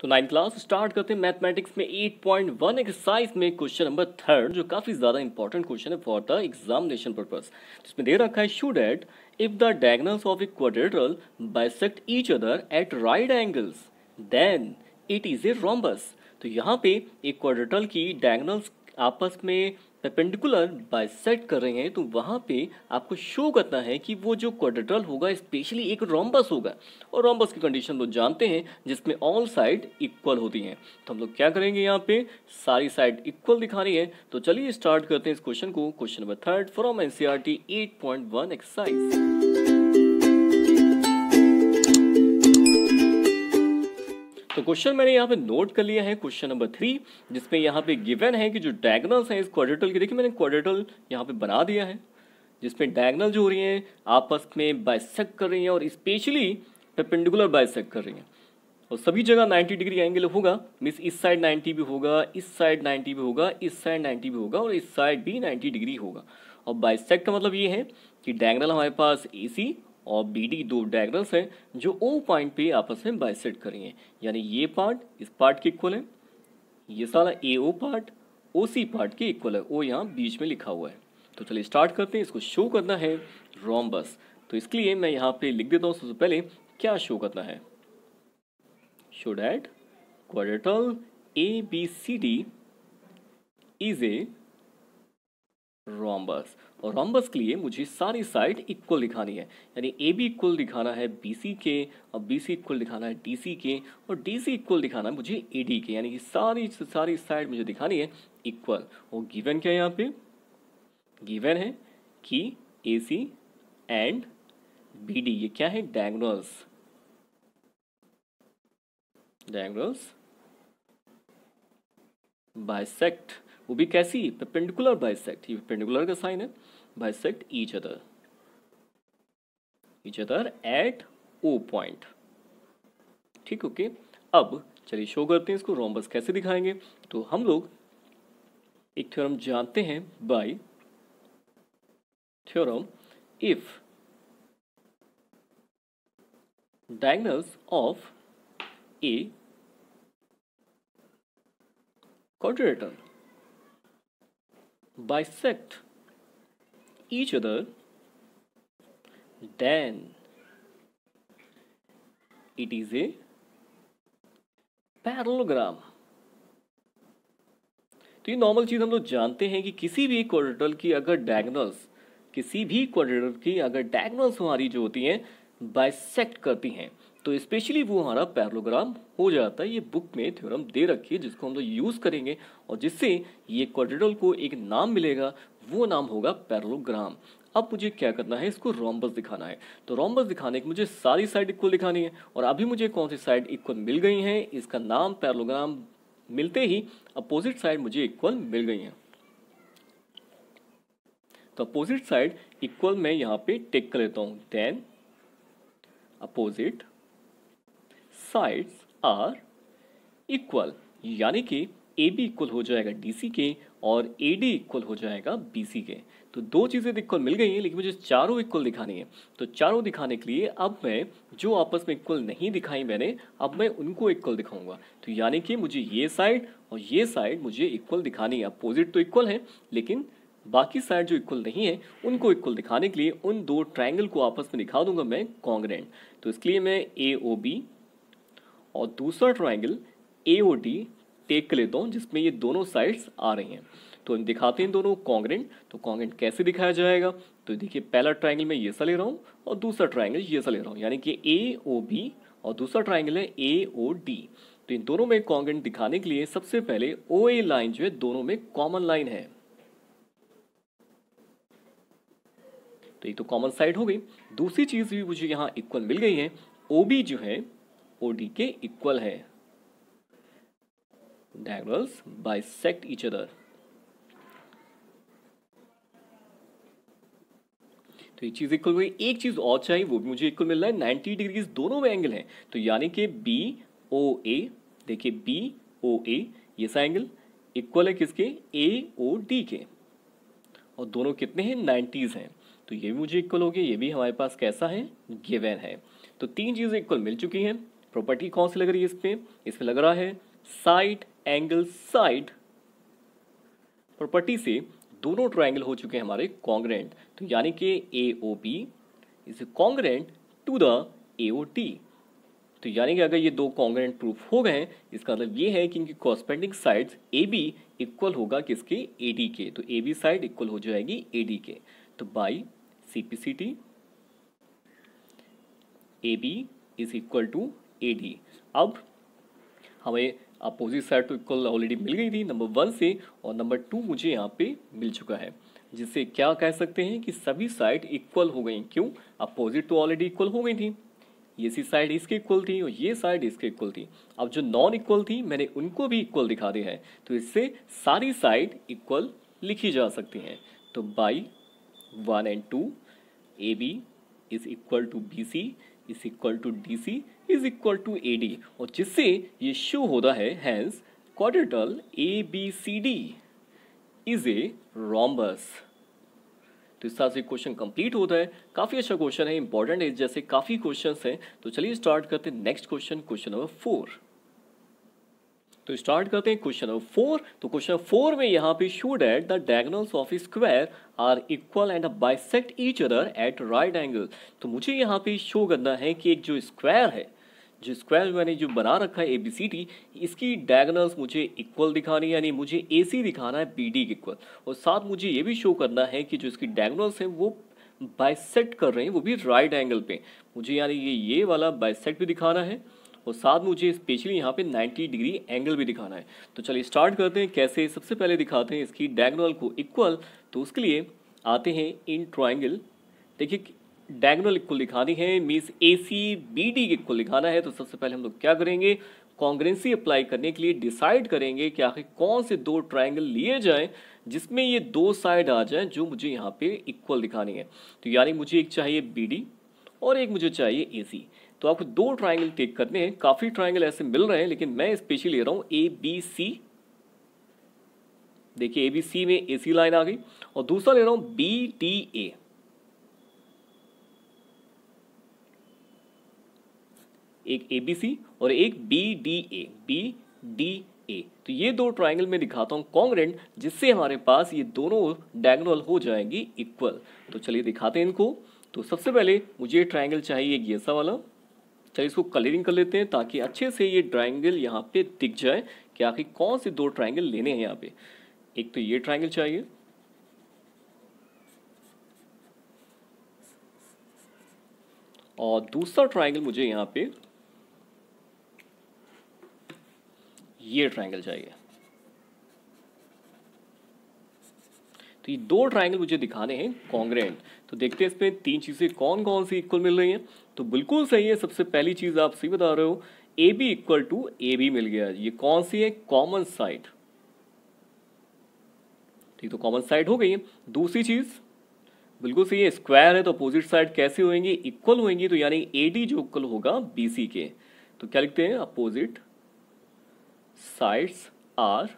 तो nine class start करते हैं मैथमेटिक्स में 8.1 एक्सरसाइज में क्वेश्चन नंबर थर्ड जो काफी ज्यादा इंपॉर्टेंट क्वेश्चन है फॉर द एग्जामिनेशन पर्पज जिसमें दे रखा है show that if the diagonals of a quadrilateral bisect each other at right angles then it is a rhombus तो यहाँ पे एक क्वाड्रेटरल की डायगनल्स आपस में परपेंडिकुलर बाइसेट कर रहे हैं तो वहाँ पे आपको शो करना है कि वो जो क्वाड्रेटरल होगा स्पेशली एक रोम्बस होगा और रोम्बस की कंडीशन तो जानते हैं जिसमें ऑल साइड इक्वल होती हैं तो हम लोग क्या करेंगे यहाँ पे सारी साइड इक्वल दिखा रही है तो चलिए स्टार्ट करते हैं इस क्वेश्चन को question number third from N C R T eight point one exercise तो क्वेश्चन मैंने यहाँ पे नोट कर लिया है क्वेश्चन नंबर थ्री जिसमें यहाँ पे गिवन है कि जो डायगनल्स हैं इस क्वाड्रेटल के देखिए मैंने क्वाड्रेटल यहाँ पे बना दिया है जिसमें डायगनल जो हो रही हैं आपस में बाइसेक कर रही हैं और स्पेशली पेपेंडिकुलर बाइसेक कर रही हैं और सभी जगह 90 डिग्री एंगल होगा मीन्स इस साइड 90 भी होगा इस साइड 90 भी होगा इस साइड 90 भी होगा और इस साइड भी 90 डिग्री होगा और बाइसेक का मतलब ये है कि डायगनल हमारे पास ए और बी डी दो डायग्रल्स हैं जो ओ पॉइंट पे आपस में बाइसेट करेंगे यानी ये पार्ट इस पार्ट के इक्वल है ये सारा A O part O C part के इक्वल है ओ यहाँ बीच में लिखा हुआ है तो चलिए स्टार्ट करते हैं इसको शो करना है रोमबस तो इसके लिए मैं यहाँ पे लिख देता हूँ सबसे पहले क्या शो करना है शो डैट क्वारल A B C D is a rhombus और रोम्बस के लिए मुझे सारी साइड इक्वल दिखानी है यानी ए बी इक्वल दिखाना है बी सी के और बी सी इक्वल दिखाना है डी सी के और डी सी इक्वल दिखाना है मुझे ए डी के यानी कि सारी सारी साइड मुझे दिखानी है इक्वल और गिवन क्या है यहाँ पे गिवन है कि A C and B D ये क्या है डायगोनल्स डायगोनल्स बाइसेक्ट वो भी कैसी पेपेंडिकुलर बाइसेक्ट ये परपेंडिकुलर का साइन है bisect each other each other at O point ठीक ओके अब चलिए शो करते हैं इसको रोमबस कैसे दिखाएंगे तो हम लोग एक थ्योरम जानते हैं by theorem if diagonals of a quadrator bisect each other, then it is a parallelogram. तो ये नॉर्मल चीज़ हम लोग जानते हैं कि किसी भी क्वाड्रेटल की अगर डायगनल्स किसी भी क्वाड्रेटल की अगर डायगनल्स हमारी जो होती हैं बाइसेक्ट करती हैं तो स्पेशली वो हमारा पैरलोग्राम हो जाता है ये बुक में थ्योरम दे रखी है जिसको हम लोग यूज़ करेंगे और जिससे ये क्वाड्रेटल को एक नाम मिलेगा वो नाम होगा पैरलोग्राम अब मुझे क्या करना है इसको रोम्बस दिखाना है तो रोम्बस दिखाने की मुझे सारी साइड इक्वल दिखानी है और अभी मुझे कौन सी साइड इक्वल मिल गई हैं इसका नाम पैरलोग्राम मिलते ही अपोजिट साइड मुझे इक्वल मिल गई हैं तो अपोजिट साइड इक्वल मैं यहाँ पे टेक कर लेता हूँ then opposite sides are equal यानी कि ए बी इक्वल हो जाएगा डी सी के और ए डी इक्वल हो जाएगा बी सी के तो दो चीज़ें इक्वल तो मिल गई हैं लेकिन मुझे चारों इक्वल दिखानी है तो चारों दिखाने के लिए अब मैं जो आपस में इक्वल नहीं दिखाई मैंने अब मैं उनको इक्वल दिखाऊंगा तो यानी कि मुझे ये साइड और ये साइड मुझे इक्वल दिखानी है अपोजिट तो इक्वल है लेकिन बाकी साइड जो इक्वल नहीं है उनको इक्वल दिखाने के लिए उन दो ट्राइंगल को आपस में दिखा दूंगा मैं कॉन्ग्रेंट तो इसके लिए मैं ए ओ बी और दूसरा triangle A O D take लेता हूँ जिसमें ये दोनों साइड्स आ रही हैं तो हम दिखाते हैं दोनों कॉन्ग्रेंट तो कॉन्ग्रेंट कैसे दिखाया जाएगा तो देखिए पहला ट्राइंगल में ये सा ले रहा हूँ और दूसरा ट्राइंगल ये सा ले रहा हूँ यानी कि ए ओ बी और दूसरा ट्राइंगल है ए ओ डी तो इन दोनों में कॉन्ग्रेंट दिखाने के लिए सबसे पहले ओ ए लाइन जो है दोनों में कॉमन लाइन है तो ये तो कॉमन साइड हो गई दूसरी चीज़ भी मुझे यहाँ इक्वल मिल गई है ओ बी जो है ओ डी के इक्वल है डायगोनल्स बाइसेक्ट इच अदर तो ये चीज़ इक्वल हुई एक चीज़ और चाहिए वो भी मुझे इक्वल मिल रहा है नाइन्टी डिग्रीज दोनों में एंगल है तो यानी कि बी ओ ए देखिए बी ओ ए ये सा एंगल इक्वल है किसके ए ओ डी के और दोनों कितने हैं नाइन्टीज़ हैं तो ये भी मुझे इक्वल हो गया ये भी हमारे पास कैसा है गिवेन है तो तीन चीज़ें इक्वल मिल चुकी हैं प्रॉपर्टी कौन सी लग रही है इस पर इस पर लग रहा है साइड एंगल साइड प्रॉपर्टी से दोनों ट्राइंगल हो चुके हैं हमारे कॉन्ग्रेंट तो यानी कि A O P is congruent to the A O T तो यानी कि अगर ये दो कॉन्ग्रेंट प्रूफ हो गए इसका मतलब ये है कि इनकी corresponding sides A B equal होगा किसके ए डी के तो ए बी साइड इक्वल हो जाएगी ए डी के तो by C P C T A B is equal to A D अब हमें अपोजिट साइड तो इक्वल ऑलरेडी मिल गई थी नंबर वन से और नंबर टू मुझे यहाँ पे मिल चुका है जिससे क्या कह सकते हैं कि सभी साइड इक्वल हो गई क्यों अपोजिट तो ऑलरेडी इक्वल हो गई थी ये सी साइड इसके इक्वल थी और ये साइड इसके इक्वल थी अब जो नॉन इक्वल थी मैंने उनको भी इक्वल दिखा दिया है तो इससे सारी साइड इक्वल लिखी जा सकती हैं तो by one and two A B is equal to B C is equal to D C is equal to A D और जिससे ये शो होता है hence quadrilateral A B C D is a rhombus तो इस तरह से question complete होता है काफ़ी अच्छा क्वेश्चन है इंपॉर्टेंट है जैसे काफ़ी क्वेश्चन हैं तो चलिए स्टार्ट करते हैं next question question number four तो स्टार्ट करते हैं क्वेश्चन नंबर फोर तो क्वेश्चन फोर में यहाँ पे show that the diagonals of square are equal and bisect each other at right angle तो मुझे यहाँ पे शो करना है कि एक जो स्क्वायर है जो स्क्वायर मैंने जो बना रखा है ए बी सी डी इसकी डायगनल्स मुझे इक्वल दिखानी है यानी मुझे ए सी दिखाना है बी डी इक्वल और साथ मुझे ये भी शो करना है कि जो इसकी डायगनल्स हैं वो बाइसेक्ट कर रहे हैं वो भी राइट एंगल पे मुझे यानी ये ये वाला बाइसेक्ट भी दिखाना है और साथ मुझे स्पेशली यहाँ पे 90 डिग्री एंगल भी दिखाना है तो चलिए स्टार्ट करते हैं कैसे सबसे पहले दिखाते हैं इसकी डायगोनल को इक्वल तो उसके लिए आते हैं इन ट्राइंगल देखिए डायगोनल इक्वल दिखानी है means A C B D equal दिखाना है तो सबसे पहले हम लोग क्या करेंगे कॉन्ग्रेंसी अप्लाई करने के लिए डिसाइड करेंगे कि आखिर कौन से दो ट्राइंगल लिए जाएं जिसमें ये दो साइड आ जाएं जो मुझे यहाँ पे इक्वल दिखानी है तो यानी मुझे एक चाहिए बी डी और एक मुझे चाहिए ए सी तो आपको दो ट्राइंगल टेक करने हैं काफ़ी ट्राइंगल ऐसे मिल रहे हैं लेकिन मैं स्पेशली ले रहा हूं ए बी सी देखिए ए बी सी में ए सी लाइन आ गई और दूसरा ले रहा हूं बी टी ए एक ए बी सी और एक B D A B D A तो ये दो ट्राइंगल में दिखाता हूं कॉन्ग्रेंट जिससे हमारे पास ये दोनों डायगोनल हो जाएंगी इक्वल तो चलिए दिखाते हैं इनको तो सबसे पहले मुझे ट्राइंगल चाहिए ये ऐसा वाला चलिए इसको कलरिंग कर लेते हैं ताकि अच्छे से ये ट्राइंगल यहाँ पे दिख जाए कि आखिर कौन से दो ट्राइंगल लेने हैं यहाँ पे एक तो ये ट्राइंगल चाहिए और दूसरा ट्राइंगल मुझे यहाँ पे ये ट्राइंगल चाहिए तो दो ट्राइंगल मुझे दिखाने हैं कॉन्ग्रेंट तो देखते हैं इसमें तीन चीज़ें कौन कौन सी इक्वल मिल रही हैं तो बिल्कुल सही है सबसे पहली चीज़ आप सही बता रहे हो A B equal to A B मिल गया ये कौन सी है कॉमन साइड ठीक तो कॉमन साइड हो गई है दूसरी चीज़ बिल्कुल सही है स्क्वायर है तो अपोजिट साइड कैसे होएंगी इक्वल होएंगी तो यानी ए डी जो इक्वल होगा बी सी के तो क्या लिखते हैं opposite sides are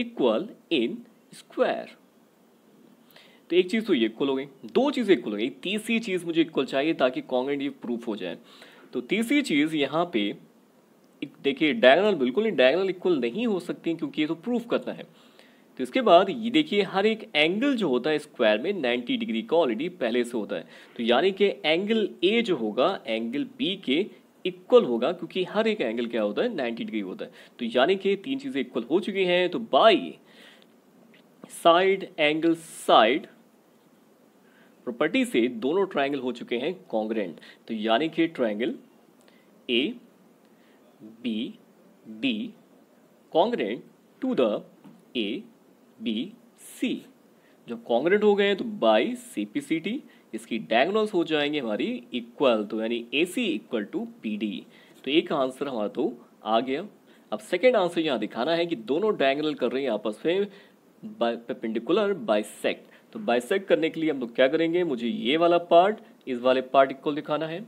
equal in square तो एक चीज़ तो ये इक्वल हो गई दो चीज़ें इक्वल हो गई तीसरी चीज़ मुझे इक्वल चाहिए ताकि ये प्रूफ हो जाए तो तीसरी चीज़ यहाँ पे देखिए डायगनल बिल्कुल नहीं डायगनल इक्वल नहीं हो सकती क्योंकि ये तो प्रूफ करना है तो इसके बाद ये देखिए हर एक एंगल जो होता है स्क्वायर में 90 डिग्री का ऑलरेडी पहले से होता है तो यानी कि एंगल ए जो होगा एंगल बी के इक्वल होगा क्योंकि हर एक एंगल क्या होता है 90 डिग्री होता है तो यानी कि तीन चीज़ें इक्वल हो चुकी हैं तो by side angle side property से दोनों ट्राइंगल हो चुके हैं कॉन्ग्रेंट तो यानी कि triangle A B D congruent to the A B C जब कॉन्ग्रेंट हो गए हैं तो by C P C T इसकी डायगोनल्स हो जाएंगे हमारी इक्वल तो यानी A C equal to P D तो एक आंसर हमारा तो आ गया अब सेकेंड आंसर यहाँ दिखाना है कि दोनों डायगोनल कर रहे हैं आपस में परपेंडिकुलर बाइसेक्ट तो बाइसेक्ट करने के लिए हम लोग क्या करेंगे मुझे ये वाला पार्ट इस वाले पार्ट इक्वल दिखाना है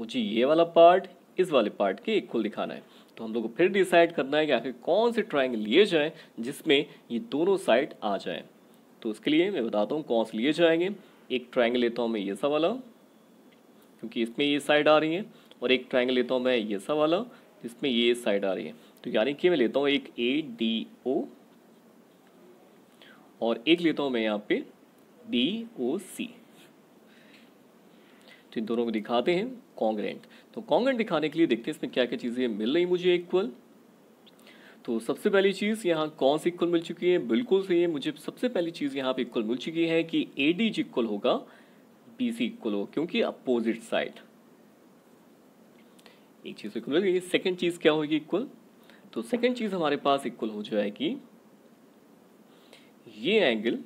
मुझे ये वाला पार्ट इस वाले पार्ट के इक्वल दिखाना है तो हम लोग को फिर डिसाइड करना है कि आखिर कौन से ट्राइंगल लिए जाएँ जिसमें ये दोनों साइड आ जाए तो उसके लिए मैं बताता हूँ कौन से लिए जाएंगे एक ट्राइंगल लेता हूँ मैं ये सा वाला क्योंकि इसमें ये साइड आ रही है और एक ट्राइंगल लेता हूँ मैं ये सा वाला जिसमें ये साइड आ रही है तो यानी कि मैं लेता हूँ एक ए डी ओ और एक लेता हूं मैं यहां पे डी ओ सी तो इन दोनों को दिखाते हैं कॉन्ग्रेंट तो कॉन्ग्रेंट दिखाने के लिए देखते हैं इसमें क्या क्या चीज़ें मिल रही मुझे इक्वल तो सबसे पहली चीज़ यहाँ कौन सी इक्वल मिल चुकी है बिल्कुल सही है मुझे सबसे पहली चीज़ यहाँ पे इक्वल मिल चुकी है कि ए डी इक्वल होगा बी सी इक्वल होगा क्योंकि अपोजिट साइड एक चीज़ इक्वल होगी सेकेंड चीज़ क्या होगी इक्वल तो सेकेंड चीज़ हमारे पास इक्वल हो जाएगी ये एंगल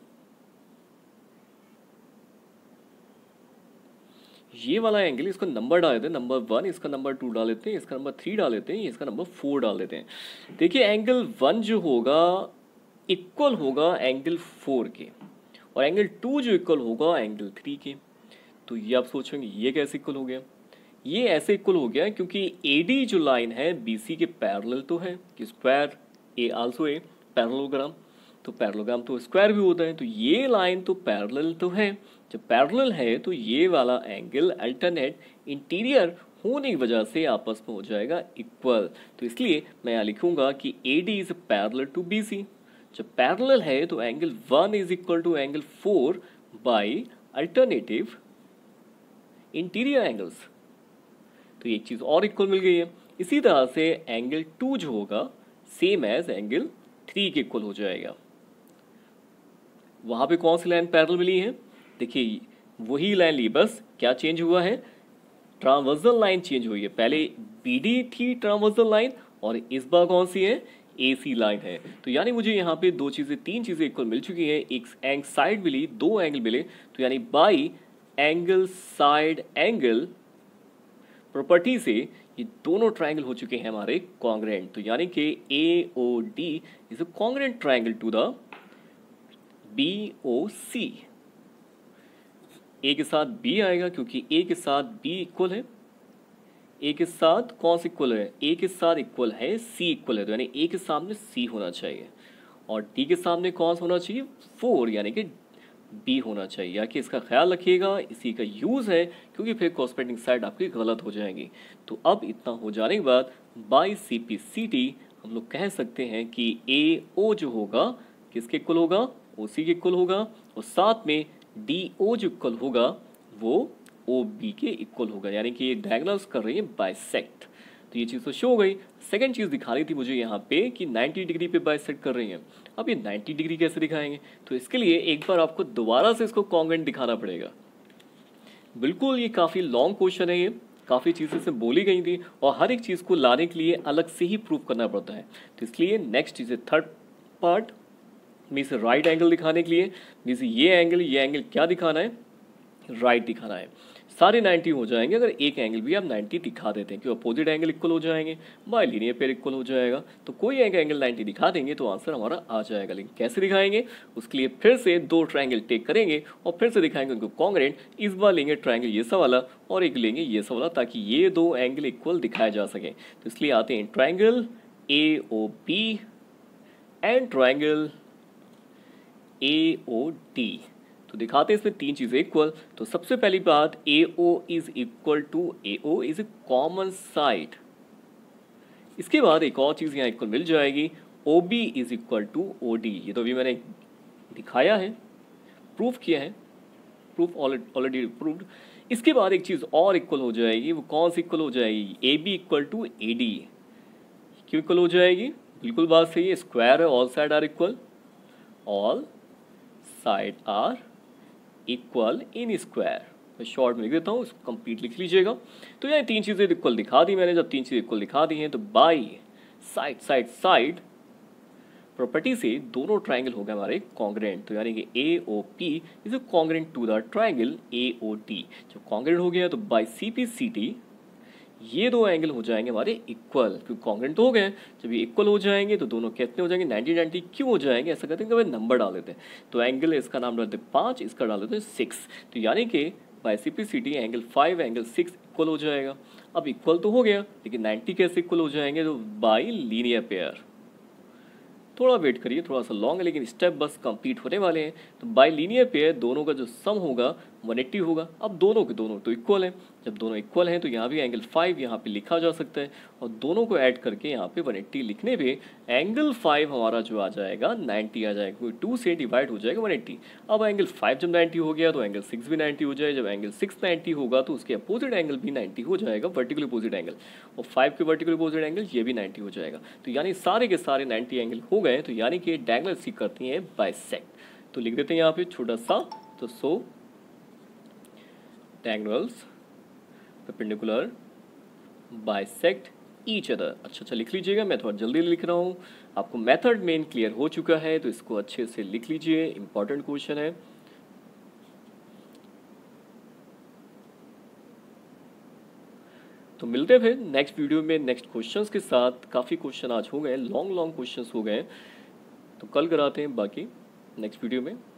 ये वाला एंगल इसको नंबर डाल देते हैं नंबर वन इसका नंबर टू डाल देते हैं इसका नंबर थ्री डाल देते हैं इसका नंबर फोर डाल देते हैं देखिए एंगल वन जो होगा इक्वल होगा एंगल फोर के और एंगल टू जो इक्वल होगा एंगल थ्री के तो ये आप सोचेंगे ये कैसे इक्वल हो गया ये ऐसे इक्वल हो गया क्योंकि ए जो लाइन है बी के पैरल तो है कि square a also a parallelogram तो पैरलोग्राम तो स्क्वायर भी होता है तो ये लाइन तो पैरल तो है जब पैरल है तो ये वाला एंगल अल्टरनेट इंटीरियर होने की वजह से आपस में हो जाएगा इक्वल तो इसलिए मैं यहाँ लिखूंगा कि A D is parallel to B C जब पैरल है तो angle one is equal to angle four by alternative interior angles तो एक चीज़ और इक्वल मिल गई है इसी तरह से एंगल टू जो होगा सेम एज एंगल थ्री के इक्वल हो जाएगा वहाँ पे कौन सी लाइन पैरल मिली है देखिए वही लाइन ली बस क्या चेंज हुआ है ट्रांवर्जल लाइन चेंज हुई है पहले बी डी थी ट्रांवर्जल लाइन और इस बार कौन सी है ए सी लाइन है तो यानी मुझे यहाँ पे दो चीज़ें तीन चीज़ें इक्वल मिल चुकी हैं एक एंग साइड मिली दो एंगल मिले तो यानी by angle side angle property से ये दोनों ट्राइंगल हो चुके हैं हमारे कॉन्ग्रेंट तो यानी कि A O D is a congruent triangle to the B O C A के साथ बी आएगा क्योंकि ए के साथ बी इक्वल है ए के साथ कौन सा इक्वल है ए के साथ इक्वल है सी इक्वल है तो यानी ए के सामने सी होना चाहिए और डी के सामने कौन सा होना चाहिए फोर यानी कि बी होना चाहिए या कि इसका ख्याल रखिएगा इसी का यूज़ है क्योंकि फिर कॉस्पेटिंग साइड आपकी गलत हो जाएंगी तो अब इतना हो जाने के बाद by C P C T हम लोग कह सकते हैं कि ए ओ जो होगा किसके इक्वल होगा ओ सी के इक्वल होगा और साथ में डी ओ जो इक्वल होगा वो ओ बी के इक्वल होगा यानी कि ये डायगनल्स कर रही है बाइसेक्ट तो ये चीज़ तो शो हो गई सेकंड चीज़ दिखा रही थी मुझे यहाँ पे कि 90 डिग्री पे बाइसेक्ट कर रही हैं अब ये 90 डिग्री कैसे दिखाएंगे तो इसके लिए एक बार आपको दोबारा से इसको कॉन्गेंट दिखाना पड़ेगा बिल्कुल ये काफ़ी लॉन्ग क्वेश्चन है ये काफ़ी चीज़ें से बोली गई थी और हर एक चीज़ को लाने के लिए अलग से ही प्रूव करना पड़ता है तो इसलिए नेक्स्ट चीज़ है third part means right angle दिखाने के लिए मीन्स ये एंगल ये एंगल क्या दिखाना है राइट right दिखाना है सारे 90 हो जाएंगे अगर एक एंगल भी आप 90 दिखा देते हैं कि अपोजिट एंगल इक्वल हो जाएंगे बाई लीनियर पेयर इक्वल हो जाएगा तो कोई एक एंगल 90 दिखा देंगे तो आंसर हमारा आ जाएगा लेकिन कैसे दिखाएंगे उसके लिए फिर से दो ट्रायंगल टेक करेंगे और फिर से दिखाएंगे उनको कॉन्ग्रेंट इस बार लेंगे ट्राइंगल ये सा वाला और एक लेंगे ये सा वाला ताकि ये दो एंगल इक्वल दिखाए जा सके तो इसलिए आते हैं triangle A O B and triangle A O T तो दिखाते हैं इसमें तीन चीज़ें इक्वल तो सबसे पहली बात A O is equal to A O is a common side इसके बाद एक और चीज़ यहाँ इक्वल मिल जाएगी O B is equal to O D ये तो अभी मैंने दिखाया है प्रूफ किया है प्रूफ ऑलरेडी प्रूफ इसके बाद एक चीज़ और इक्वल हो जाएगी वो कौन सी इक्वल हो जाएगी A B equal to A D क्यों इक्वल हो जाएगी बिल्कुल बात सही है स्क्वायर है all side are equal all side are equal in square मैं शॉर्ट में लिख देता हूँ कंप्लीट लिख लीजिएगा तो यहाँ तीन चीज़ें इक्वल दिखा दी मैंने जब तीन चीज़ें इक्वल दिखा दी हैं तो by side side side property से दोनों ट्राइंगल हो गए हमारे कॉन्ग्रेंट तो यानी कि A O P is a congruent to the triangle A O T जब कॉन्ग्रेंट हो गया तो by C P C T ये दो एंगल हो जाएंगे हमारे इक्वल क्योंकि कॉन्ग्रेंट तो हो गए जब ये इक्वल हो जाएंगे तो दोनों कितने हो जाएंगे नाइनटी नाइन्टी क्यों हो जाएंगे ऐसा कहते हैं कि भाई नंबर डाल देते हैं तो एंगल इसका नाम डालते हैं पाँच इसका डाल देते हैं सिक्स तो यानी कि by C P C T angle five angle six equal हो जाएगा अब इक्वल तो हो गया लेकिन नाइन्टी कैसे इक्वल हो जाएंगे तो बाई लीनियर पेयर थोड़ा वेट करिए थोड़ा सा लॉन्ग है लेकिन स्टेप बस कंप्लीट होने वाले हैं तो बाई लीनियर पेयर दोनों का जो सम होगा वन एट्टी होगा अब दोनों के दोनों तो इक्वल हैं जब दोनों इक्वल हैं तो यहाँ भी एंगल फाइव यहाँ पे लिखा जा सकता है और दोनों को ऐड करके यहाँ पे वन एट्टी लिखने पे एंगल फाइव हमारा जो आ जाएगा नाइन्टी आ जाएगा टू से डिवाइड हो जाएगा वन एट्टी अब एंगल फाइव जब नाइन्टी हो गया तो एंगल सिक्स भी नाइन्टी हो जाएगा जब एंगल सिक्स नाइन्टी होगा तो उसके अपोजिट एंगल भी नाइन्टी हो जाएगा वर्टिकल अपोजिट एंगल और फाइव के वर्टिकल अपोजिट एंगल ये भी नाइन्टी हो जाएगा तो यानी सारे के सारे नाइन्टी एंगल हो गए तो यानी कि डैंगल सीख करती है बाई तो लिख देते हैं यहाँ पे छोटा सा तो so diagonals perpendicular bisect each other अच्छा अच्छा लिख लीजिएगा मैं थोड़ा जल्दी लिख रहा हूँ आपको मेथड मेन क्लियर हो चुका है तो इसको अच्छे से लिख लीजिए इंपॉर्टेंट क्वेश्चन है तो मिलते फिर नेक्स्ट वीडियो में नेक्स्ट क्वेश्चंस के साथ काफ़ी क्वेश्चन आज हो गए लॉन्ग लॉन्ग क्वेश्चंस हो गए तो कल कराते हैं बाकी नेक्स्ट वीडियो में